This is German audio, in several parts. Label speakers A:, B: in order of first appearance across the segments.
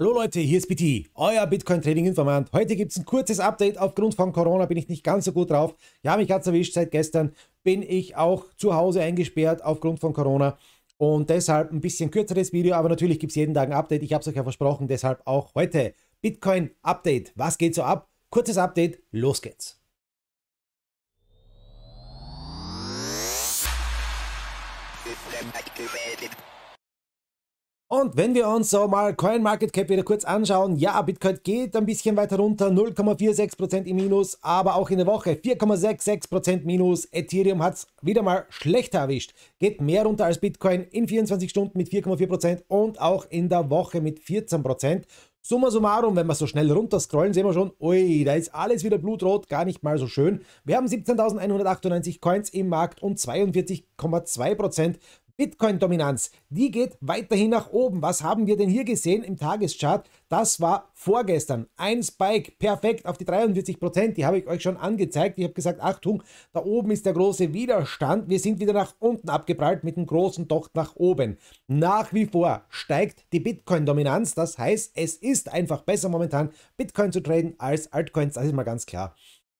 A: Hallo Leute, hier ist BT, euer Bitcoin Trading Informant. Heute gibt es ein kurzes Update. Aufgrund von Corona bin ich nicht ganz so gut drauf. Ja, mich hat es erwischt. Seit gestern bin ich auch zu Hause eingesperrt aufgrund von Corona. Und deshalb ein bisschen kürzeres Video, aber natürlich gibt es jeden Tag ein Update. Ich habe es euch ja versprochen, deshalb auch heute Bitcoin Update. Was geht so ab? Kurzes Update, los geht's. Und wenn wir uns so mal CoinMarketCap wieder kurz anschauen, ja, Bitcoin geht ein bisschen weiter runter, 0,46% im Minus, aber auch in der Woche 4,66% Minus. Ethereum hat es wieder mal schlechter erwischt, geht mehr runter als Bitcoin in 24 Stunden mit 4,4% und auch in der Woche mit 14%. Summa summarum, wenn wir so schnell runter scrollen, sehen wir schon, ui, da ist alles wieder blutrot, gar nicht mal so schön. Wir haben 17.198 Coins im Markt und 42,2% Bitcoin-Dominanz, die geht weiterhin nach oben. Was haben wir denn hier gesehen im Tageschart? Das war vorgestern. Ein Spike, perfekt auf die 43 Die habe ich euch schon angezeigt. Ich habe gesagt, Achtung, da oben ist der große Widerstand. Wir sind wieder nach unten abgeprallt mit einem großen Docht nach oben. Nach wie vor steigt die Bitcoin-Dominanz. Das heißt, es ist einfach besser momentan, Bitcoin zu traden als Altcoins. Das ist mal ganz klar.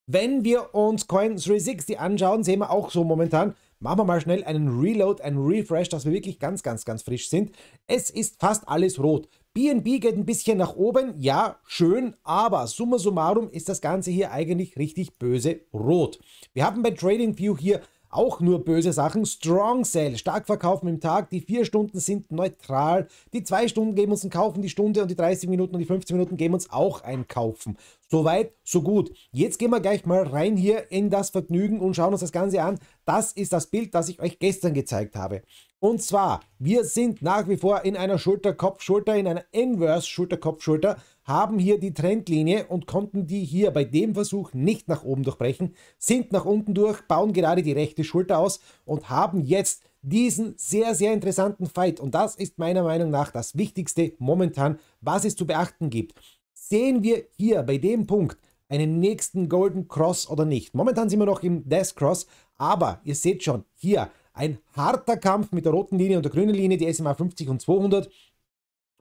A: Wenn wir uns Coin360 anschauen, sehen wir auch so momentan, Machen wir mal schnell einen Reload, einen Refresh, dass wir wirklich ganz, ganz, ganz frisch sind. Es ist fast alles rot. BNB geht ein bisschen nach oben, ja, schön, aber summa summarum ist das Ganze hier eigentlich richtig böse rot. Wir haben bei TradingView hier auch nur böse Sachen. Strong Sale, stark verkaufen im Tag. Die 4 Stunden sind neutral. Die 2 Stunden geben uns ein Kaufen, die Stunde und die 30 Minuten und die 15 Minuten geben uns auch ein Kaufen. Soweit, so gut. Jetzt gehen wir gleich mal rein hier in das Vergnügen und schauen uns das Ganze an. Das ist das Bild, das ich euch gestern gezeigt habe. Und zwar, wir sind nach wie vor in einer Schulter-Kopf-Schulter, in einer Inverse-Schulter-Kopf-Schulter, haben hier die Trendlinie und konnten die hier bei dem Versuch nicht nach oben durchbrechen, sind nach unten durch, bauen gerade die rechte Schulter aus und haben jetzt diesen sehr, sehr interessanten Fight. Und das ist meiner Meinung nach das Wichtigste momentan, was es zu beachten gibt. Sehen wir hier bei dem Punkt einen nächsten Golden Cross oder nicht? Momentan sind wir noch im Death Cross, aber ihr seht schon, hier ein harter Kampf mit der roten Linie und der grünen Linie, die SMA 50 und 200.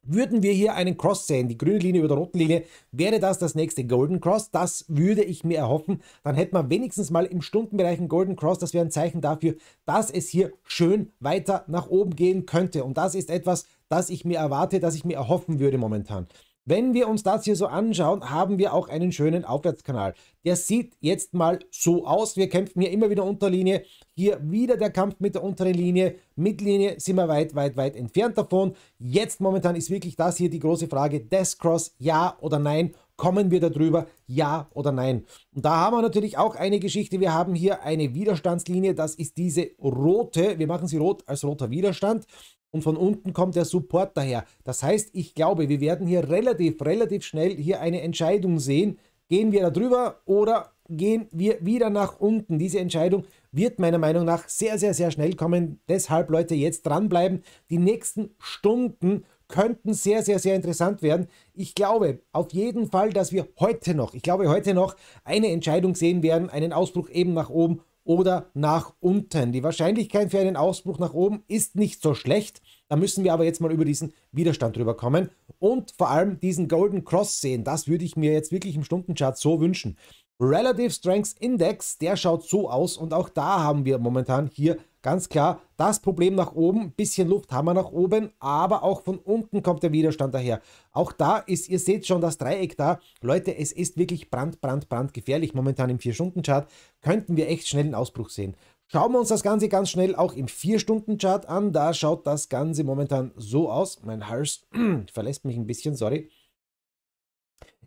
A: Würden wir hier einen Cross sehen, die grüne Linie über der roten Linie, wäre das das nächste Golden Cross. Das würde ich mir erhoffen. Dann hätte man wenigstens mal im Stundenbereich einen Golden Cross. Das wäre ein Zeichen dafür, dass es hier schön weiter nach oben gehen könnte. Und das ist etwas, das ich mir erwarte, das ich mir erhoffen würde momentan. Wenn wir uns das hier so anschauen, haben wir auch einen schönen Aufwärtskanal. Der sieht jetzt mal so aus. Wir kämpfen hier immer wieder Unterlinie. Hier wieder der Kampf mit der unteren Linie. Mittellinie sind wir weit, weit, weit entfernt davon. Jetzt momentan ist wirklich das hier die große Frage. Death Cross, ja oder nein? Kommen wir darüber, ja oder nein? Und da haben wir natürlich auch eine Geschichte. Wir haben hier eine Widerstandslinie. Das ist diese rote. Wir machen sie rot als roter Widerstand und von unten kommt der Support daher. Das heißt, ich glaube, wir werden hier relativ, relativ schnell hier eine Entscheidung sehen. Gehen wir da drüber oder gehen wir wieder nach unten? Diese Entscheidung wird meiner Meinung nach sehr, sehr, sehr schnell kommen. Deshalb, Leute, jetzt dranbleiben. Die nächsten Stunden könnten sehr, sehr, sehr interessant werden. Ich glaube auf jeden Fall, dass wir heute noch, ich glaube heute noch, eine Entscheidung sehen werden, einen Ausbruch eben nach oben oder nach unten. Die Wahrscheinlichkeit für einen Ausbruch nach oben ist nicht so schlecht. Da müssen wir aber jetzt mal über diesen Widerstand drüber kommen und vor allem diesen Golden Cross sehen. Das würde ich mir jetzt wirklich im Stundenchart so wünschen. Relative Strengths Index, der schaut so aus und auch da haben wir momentan hier ganz klar das Problem nach oben, bisschen Luft haben wir nach oben, aber auch von unten kommt der Widerstand daher. Auch da ist, ihr seht schon das Dreieck da. Leute, es ist wirklich brand, brand, brand gefährlich momentan im 4-Stunden-Chart. Könnten wir echt schnell einen Ausbruch sehen. Schauen wir uns das Ganze ganz schnell auch im 4-Stunden-Chart an. Da schaut das Ganze momentan so aus. Mein Hals verlässt mich ein bisschen, sorry.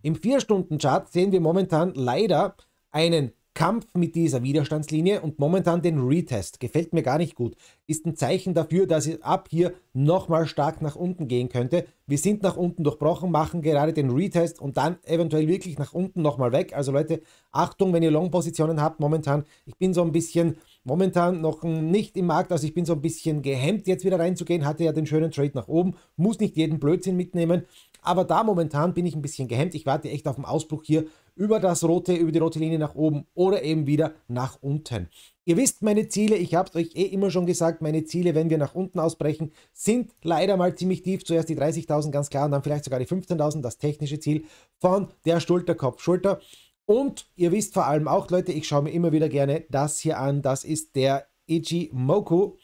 A: Im 4-Stunden-Chart sehen wir momentan leider einen Kampf mit dieser Widerstandslinie und momentan den Retest. Gefällt mir gar nicht gut. Ist ein Zeichen dafür, dass es ab hier nochmal stark nach unten gehen könnte. Wir sind nach unten durchbrochen, machen gerade den Retest und dann eventuell wirklich nach unten nochmal weg. Also Leute, Achtung, wenn ihr Long-Positionen habt momentan. Ich bin so ein bisschen momentan noch nicht im Markt, also ich bin so ein bisschen gehemmt, jetzt wieder reinzugehen. Hatte ja den schönen Trade nach oben, muss nicht jeden Blödsinn mitnehmen. Aber da momentan bin ich ein bisschen gehemmt. Ich warte echt auf den Ausbruch hier über das rote, über die rote Linie nach oben oder eben wieder nach unten. Ihr wisst meine Ziele, ich habe es euch eh immer schon gesagt, meine Ziele, wenn wir nach unten ausbrechen, sind leider mal ziemlich tief. Zuerst die 30.000 ganz klar und dann vielleicht sogar die 15.000, das technische Ziel von der Schulterkopf. Schulter. Und ihr wisst vor allem auch, Leute, ich schaue mir immer wieder gerne das hier an. Das ist der Ichimoku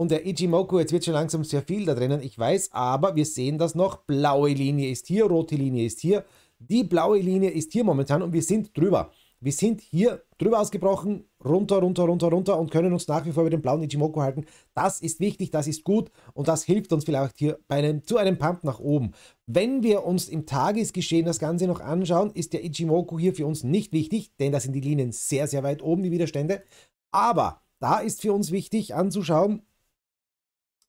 A: und der Ichimoku, jetzt wird schon langsam sehr viel da drinnen, ich weiß, aber wir sehen das noch. Blaue Linie ist hier, rote Linie ist hier. Die blaue Linie ist hier momentan und wir sind drüber. Wir sind hier drüber ausgebrochen, runter, runter, runter, runter und können uns nach wie vor über den blauen Ichimoku halten. Das ist wichtig, das ist gut und das hilft uns vielleicht hier einem, zu einem Pump nach oben. Wenn wir uns im Tagesgeschehen das Ganze noch anschauen, ist der Ichimoku hier für uns nicht wichtig, denn da sind die Linien sehr, sehr weit oben, die Widerstände. Aber da ist für uns wichtig anzuschauen,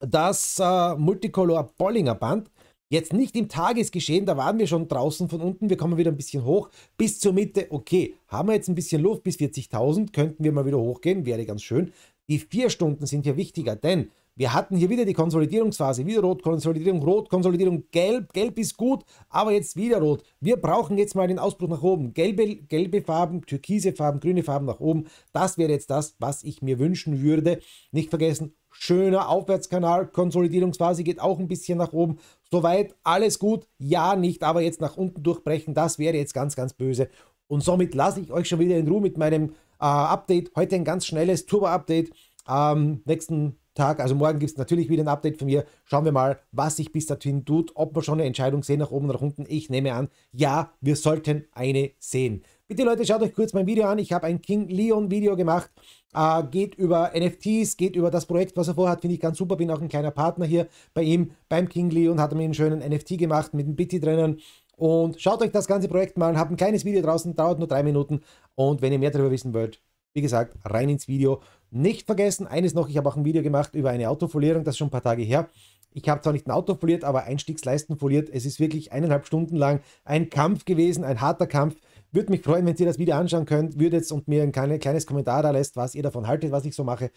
A: das äh, Multicolor Bollinger Band. Jetzt nicht im Tagesgeschehen, da waren wir schon draußen von unten, wir kommen wieder ein bisschen hoch, bis zur Mitte, okay, haben wir jetzt ein bisschen Luft, bis 40.000, könnten wir mal wieder hochgehen, wäre ganz schön. Die vier Stunden sind ja wichtiger, denn wir hatten hier wieder die Konsolidierungsphase, wieder Rot, Konsolidierung, Rot, Konsolidierung, Gelb, Gelb ist gut, aber jetzt wieder Rot. Wir brauchen jetzt mal den Ausbruch nach oben. Gelbe, gelbe Farben, türkise Farben, grüne Farben nach oben. Das wäre jetzt das, was ich mir wünschen würde. Nicht vergessen, Schöner Aufwärtskanal, Konsolidierungsphase geht auch ein bisschen nach oben. Soweit alles gut, ja nicht, aber jetzt nach unten durchbrechen, das wäre jetzt ganz, ganz böse. Und somit lasse ich euch schon wieder in Ruhe mit meinem äh, Update. Heute ein ganz schnelles Turbo-Update. Ähm, nächsten Tag, also morgen gibt es natürlich wieder ein Update von mir. Schauen wir mal, was sich bis dahin tut, ob wir schon eine Entscheidung sehen, nach oben, oder nach unten. Ich nehme an, ja, wir sollten eine sehen. Bitte Leute, schaut euch kurz mein Video an. Ich habe ein King Leon Video gemacht. Äh, geht über NFTs, geht über das Projekt, was er vorhat. Finde ich ganz super. Bin auch ein kleiner Partner hier bei ihm, beim King Leon. Hat er mir einen schönen NFT gemacht mit einem Bitty drinnen. Und schaut euch das ganze Projekt mal an. Habe ein kleines Video draußen, dauert nur drei Minuten. Und wenn ihr mehr darüber wissen wollt, wie gesagt, rein ins Video. Nicht vergessen, eines noch, ich habe auch ein Video gemacht über eine Autofolierung, das ist schon ein paar Tage her. Ich habe zwar nicht ein Auto foliert, aber Einstiegsleisten foliert. Es ist wirklich eineinhalb Stunden lang ein Kampf gewesen, ein harter Kampf. Würde mich freuen, wenn ihr das Video anschauen könnt, würdet und mir ein kleines Kommentar da lässt, was ihr davon haltet, was ich so mache.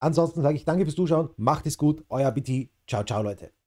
A: Ansonsten sage ich danke fürs Zuschauen, macht es gut, euer BT. Ciao, ciao, Leute.